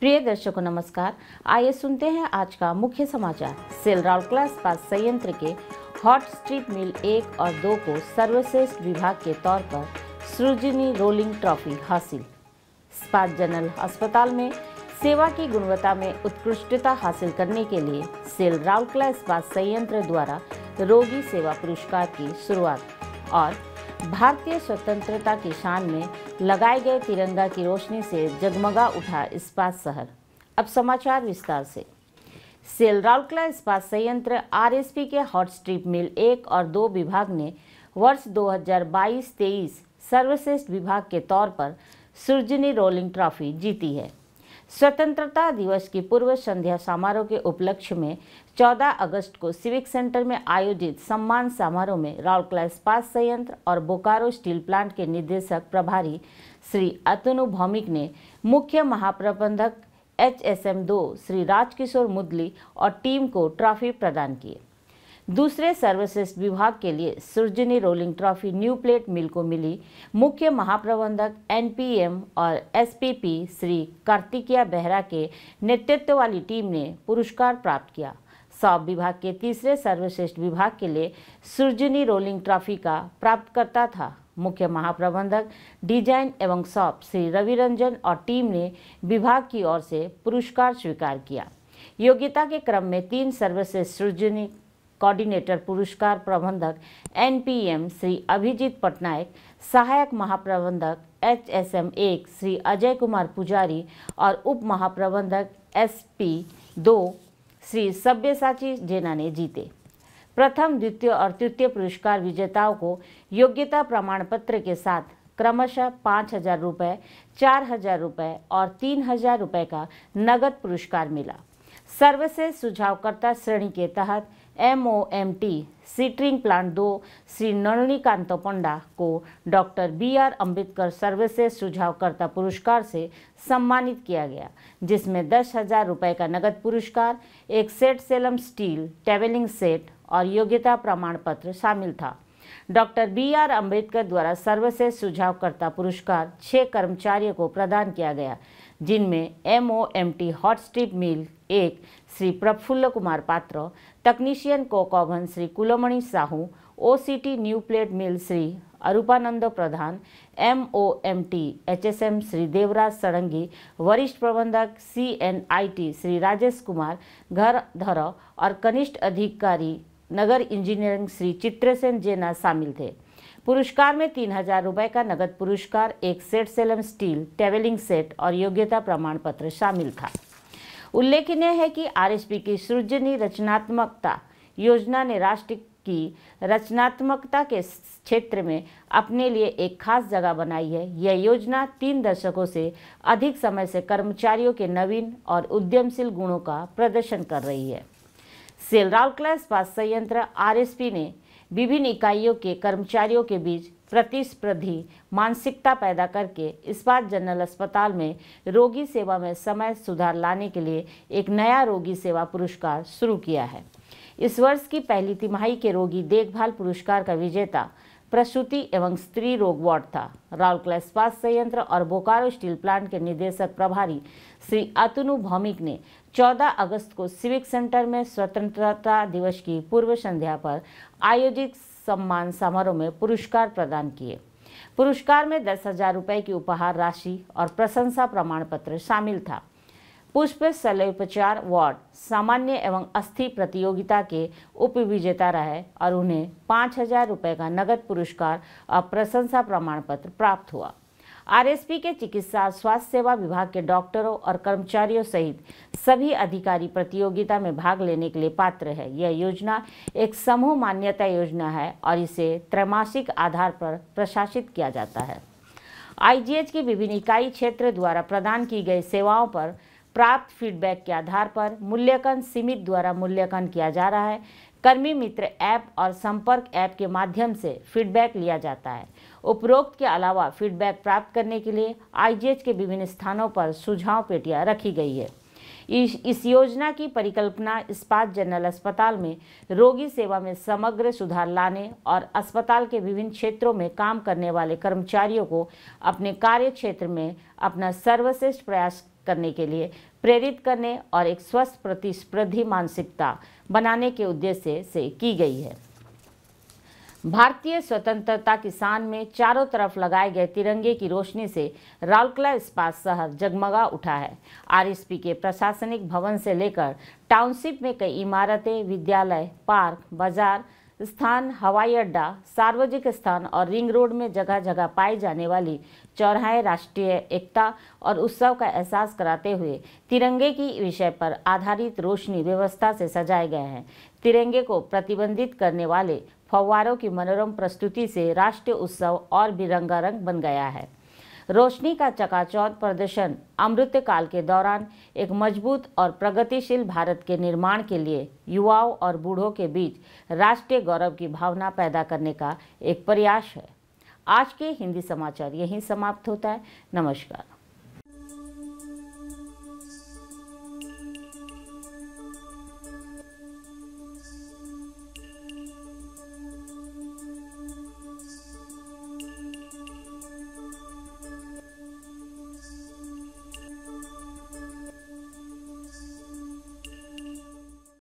प्रिय दर्शकों नमस्कार आइए सुनते हैं आज का मुख्य समाचार सेल राउरकला इस्पात संयंत्र के हॉट स्ट्रीट मिल एक और दो को सर्वश्रेष्ठ विभाग के तौर पर सृजनी रोलिंग ट्रॉफी हासिल स्पात जनरल अस्पताल में सेवा की गुणवत्ता में उत्कृष्टता हासिल करने के लिए सेल राउरकला इस्पात संयंत्र द्वारा रोगी सेवा पुरस्कार की शुरुआत और भारतीय स्वतंत्रता की शान में लगाए गए तिरंगा की रोशनी से जगमगा उठा इस्पात शहर अब समाचार विस्तार से सेल राउरकला इस्पात संयंत्र आरएसपी के हॉट मिल एक और दो विभाग ने वर्ष 2022-23 सर्वश्रेष्ठ विभाग के तौर पर सुरजनी रोलिंग ट्रॉफी जीती है स्वतंत्रता दिवस की पूर्व संध्या समारोह के उपलक्ष्य में 14 अगस्त को सिविक सेंटर में आयोजित सम्मान समारोह में राउरकला इस्पात संयंत्र और बोकारो स्टील प्लांट के निदेशक प्रभारी श्री अतनु भौमिक ने मुख्य महाप्रबंधक एच एस एम दो श्री राजकिशोर मुदली और टीम को ट्रॉफी प्रदान किए दूसरे सर्वश्रेष्ठ विभाग के लिए सुरजनी rolling trophy new plate mill को मिली मुख्य महाप्रबंधक एनपीएम और एसपीपी श्री कार्तिकिया बेहरा के नेतृत्व वाली टीम ने पुरस्कार प्राप्त किया सौ विभाग के तीसरे सर्वश्रेष्ठ विभाग के लिए सुरजनी रोलिंग ट्रॉफी का प्राप्तकर्ता था मुख्य महाप्रबंधक डिजाइन एवं सॉप श्री रवि रंजन और टीम ने विभाग की ओर से पुरस्कार स्वीकार किया योग्यता के क्रम में तीन सर्वश्रेष्ठ सृजनी कोऑर्डिनेटर पुरस्कार प्रबंधक एनपीएम श्री अभिजीत पटनायक सहायक महाप्रबंधक एच एस एम एक श्री अजय कुमार पुजारी और उप महाप्रबंधक एस पी दो श्री सभ्यसाची जेना ने जीते प्रथम द्वितीय और तृतीय पुरस्कार विजेताओं को योग्यता प्रमाण पत्र के साथ क्रमशः पाँच हजार रुपये चार हजार रुपये और तीन हजार रुपये का नगद पुरस्कार मिला सर्वश्रेष्ठ सुझावकर्ता श्रेणी के तहत M O M T sintering plant दो श्री नलनीकांत पंडा को डॉक्टर बी आर अम्बेडकर सर्वश्रेष्ठ सुझावकर्ता पुरस्कार से सम्मानित किया गया जिसमें दस हजार रुपये का नगद पुरस्कार एक set Salem steel travelling set और योग्यता प्रमाण पत्र शामिल था डॉक्टर बी आर अम्बेडकर द्वारा सर्वश्रेष्ठ सुझावकर्ता पुरस्कार छः कर्मचारियों को प्रदान किया गया जिनमें M O M T hot strip mill एक श्री प्रफुल्ल कुमार पात्र तकनीशियन coke oven Shri Kulamani Sahu O C T new plate mill Shri Arupananda Pradhan M O M T H S M Shri Devraj Sarangi वरिष्ठ प्रबंधक C N I T Shri Rajesh Kumar घर धर और कनिष्ठ अधिकारी नगर इंजीनियरिंग श्री चित्रसेन जेना शामिल थे पुरस्कार में तीन हजार रुपये का नगद पुरस्कार एक set Salem steel travelling set और योग्यता प्रमाण पत्र शामिल था उल्लेखनीय है कि आरएसपी की सृजनी रचनात्मकता योजना ने राष्ट्र की रचनात्मकता के क्षेत्र में अपने लिए एक खास जगह बनाई है यह योजना तीन दशकों से अधिक समय से कर्मचारियों के नवीन और उद्यमशील गुणों का प्रदर्शन कर रही है सेल क्लास पास संयंत्र आर ने विभिन्न इकाइयों के कर्मचारियों के बीच प्रतिस्पर्धी मानसिकता पैदा करके इस बार जनरल अस्पताल में रोगी सेवा में समय सुधार लाने के लिए एक नया रोगी सेवा पुरस्कार शुरू किया है इस वर्ष की पहली तिमाही के रोगी देखभाल पुरस्कार का विजेता प्रसूति एवं स्त्री रोग वार्ड था राउरकला इस्पात संयंत्र और बोकारो स्टील प्लांट के निदेशक प्रभारी श्री अतनु भौमिक ने 14 अगस्त को सिविक सेंटर में स्वतंत्रता दिवस की पूर्व संध्या पर आयोजित सम्मान समारोह में पुरस्कार प्रदान किए पुरस्कार में दस हजार रुपये की उपहार राशि और प्रशंसा प्रमाण पत्र शामिल था पुष्प शल्योपचार वार्ड सामान्य एवं अस्थि प्रतियोगिता के उप विजेता रहे और उन्हें पाँच हजार रुपये का नगद पुरस्कार और प्रशंसा प्रमाण पत्र प्राप्त हुआ आरएसपी के चिकित्सा स्वास्थ्य सेवा विभाग के डॉक्टरों और कर्मचारियों सहित सभी अधिकारी प्रतियोगिता में भाग लेने के लिए पात्र है यह योजना एक समूह मान्यता योजना है और इसे त्रैमासिक आधार पर प्रशासित किया जाता है आईजीएच की विभिन्न इकाई क्षेत्र द्वारा प्रदान की गई सेवाओं पर प्राप्त फीडबैक के आधार पर मूल्यांकन सीमित द्वारा मूल्यांकन किया जा रहा है कर्मी मित्र ऐप और संपर्क ऐप के माध्यम से फीडबैक लिया जाता है उपरोक्त के अलावा फीडबैक प्राप्त करने के लिए आईजीएच के विभिन्न स्थानों पर सुझाव पेटियां रखी गई है इस, इस योजना की परिकल्पना इस्पात जनरल अस्पताल में रोगी सेवा में समग्र सुधार लाने और अस्पताल के विभिन्न क्षेत्रों में काम करने वाले कर्मचारियों को अपने कार्य क्षेत्र में अपना सर्वश्रेष्ठ प्रयास करने के लिए प्रेरित करने और एक स्वस्थ प्रतिस्पर्धी मानसिकता बनाने के उद्देश्य से की गई है भारतीय स्वतंत्रता किसान में चारों तरफ लगाए गए तिरंगे की रोशनी से राउरकला इस्पात शहर जगमगा उठा है आरएसपी के प्रशासनिक भवन से लेकर टाउनशिप में कई इमारतें विद्यालय पार्क बाजार स्थान हवाई अड्डा सार्वजनिक स्थान और रिंग रोड में जगह जगह पाई जाने वाली चौराहे राष्ट्रीय एकता और उत्सव का एहसास कराते हुए तिरंगे की विषय पर आधारित रोशनी व्यवस्था से सजाए गए हैं तिरंगे को प्रतिबंधित करने वाले फव्वारों की मनोरम प्रस्तुति से राष्ट्रीय उत्सव और भी रंगारंग बन गया है रोशनी का चकाचौंध प्रदर्शन अमृत काल के दौरान एक मजबूत और प्रगतिशील भारत के निर्माण के लिए युवाओं और बूढ़ों के बीच राष्ट्रीय गौरव की भावना पैदा करने का एक प्रयास है आज के हिंदी समाचार यहीं समाप्त होता है नमस्कार